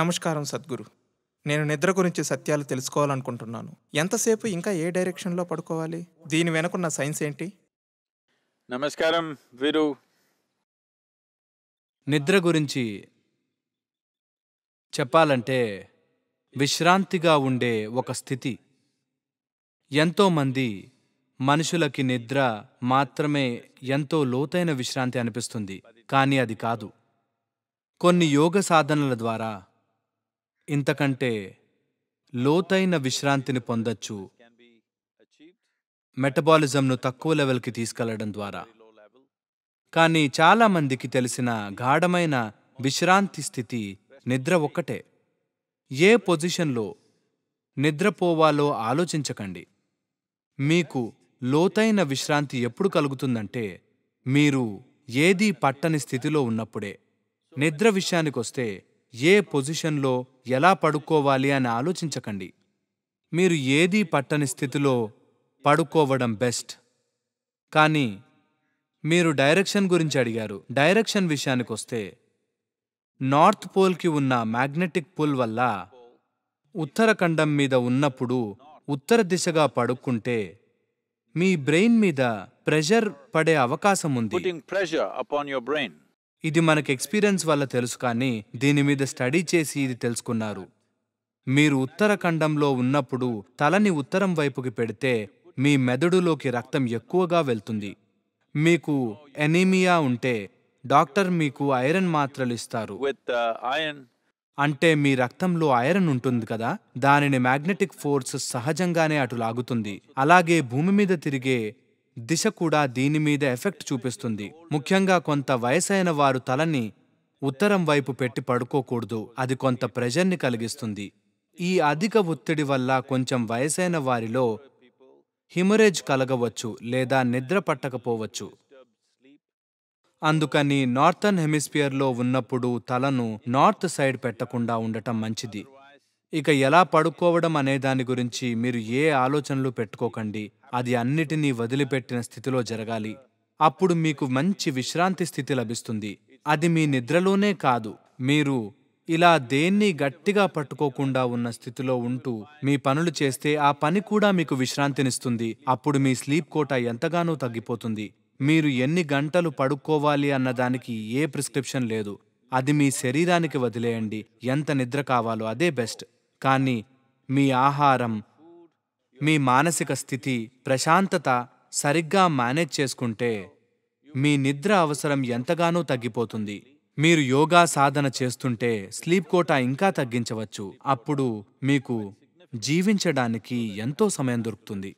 నమస్కారం సద్గురు నేను నిద్ర గురించి సత్యాలు తెలుసుకోవాలనుకుంటున్నాను ఎంతసేపు ఇంకా ఏ డైరెక్షన్లో పడుకోవాలి దీని వెనుకున్న సైన్స్ ఏంటి నమస్కారం వీరు నిద్ర గురించి చెప్పాలంటే విశ్రాంతిగా ఉండే ఒక స్థితి ఎంతోమంది మనుషులకి నిద్ర మాత్రమే ఎంతో లోతైన విశ్రాంతి అనిపిస్తుంది కానీ అది కాదు కొన్ని యోగ సాధనల ద్వారా ఇంతకంటే లోతైన విశ్రాంతిని పొందొచ్చు మెటబాలిజంను తక్కువ లెవెల్కి తీసుకెళ్లడం ద్వారా కానీ చాలామందికి తెలిసిన గాఢమైన విశ్రాంతి స్థితి నిద్ర ఒక్కటే ఏ పొజిషన్లో నిద్రపోవాలో ఆలోచించకండి మీకు లోతైన విశ్రాంతి ఎప్పుడు కలుగుతుందంటే మీరు ఏదీ పట్టని స్థితిలో ఉన్నప్పుడే నిద్ర విషయానికొస్తే ఏ పొజిషన్లో ఎలా పడుకోవాలి అని ఆలోచించకండి మీరు ఏదీ పట్టని స్థితిలో పడుకోవడం బెస్ట్ కానీ మీరు డైరెక్షన్ గురించి అడిగారు డైరెక్షన్ విషయానికి వస్తే నార్త్ పోల్కి ఉన్న మ్యాగ్నెటిక్ పుల్ వల్ల ఉత్తరఖండం మీద ఉన్నప్పుడు ఉత్తర దిశగా పడుకుంటే మీ బ్రెయిన్ మీద ప్రెషర్ పడే అవకాశం ఉంది ప్రెషర్ బ్రెయిన్ ఇది మనకు ఎక్స్పీరియన్స్ వల్ల తెలుసు కానీ దీని మీద స్టడీ చేసి ఇది తెలుసుకున్నారు మీరు ఉత్తరఖండంలో ఉన్నప్పుడు తలని ఉత్తరం వైపుకి పెడితే మీ మెదడులోకి రక్తం ఎక్కువగా వెళ్తుంది మీకు ఎనీమియా ఉంటే డాక్టర్ మీకు ఐరన్ మాత్రలు ఇస్తారు uh, అంటే మీ రక్తంలో ఐరన్ ఉంటుంది కదా దానిని మ్యాగ్నెటిక్ ఫోర్స్ సహజంగానే అటు లాగుతుంది అలాగే భూమి మీద తిరిగే దిశ కూడా దీనిమీద ఎఫెక్ట్ చూపిస్తుంది ముఖ్యంగా కొంత వయసైన వారు తలని ఉత్తరం వైపు పెట్టి పడుకోకూడదు అది కొంత ప్రెజర్ని కలిగిస్తుంది ఈ అధిక ఒత్తిడి వల్ల కొంచెం వయసైన వారిలో హిమరేజ్ కలగవచ్చు లేదా నిద్ర పట్టకపోవచ్చు అందుకని నార్థన్ హెమిస్పియర్లో ఉన్నప్పుడు తలను నార్త్ సైడ్ పెట్టకుండా ఉండటం మంచిది ఇక ఎలా పడుకోవడం అనే దాని గురించి మీరు ఏ ఆలోచనలు పెట్టుకోకండి అది అన్నిటినీ వదిలిపెట్టిన స్థితిలో జరగాలి అప్పుడు మీకు మంచి విశ్రాంతి స్థితి లభిస్తుంది అది మీ నిద్రలోనే కాదు మీరు ఇలా దేన్ని గట్టిగా పట్టుకోకుండా ఉన్న స్థితిలో ఉంటూ మీ పనులు చేస్తే ఆ పని కూడా మీకు విశ్రాంతినిస్తుంది అప్పుడు మీ స్లీప్ కోట ఎంతగానో తగ్గిపోతుంది మీరు ఎన్ని గంటలు పడుకోవాలి అన్నదానికి ఏ ప్రిస్క్రిప్షన్ లేదు అది మీ శరీరానికి వదిలేయండి ఎంత నిద్ర కావాలో అదే బెస్ట్ కానీ మీ ఆహారం మీ మానసిక స్థితి ప్రశాంతత సరిగ్గా మేనేజ్ చేసుకుంటే మీ నిద్ర అవసరం ఎంతగానో తగ్గిపోతుంది మీరు యోగా సాధన చేస్తుంటే స్లీప్ కోట ఇంకా తగ్గించవచ్చు అప్పుడు మీకు జీవించడానికి ఎంతో సమయం దొరుకుతుంది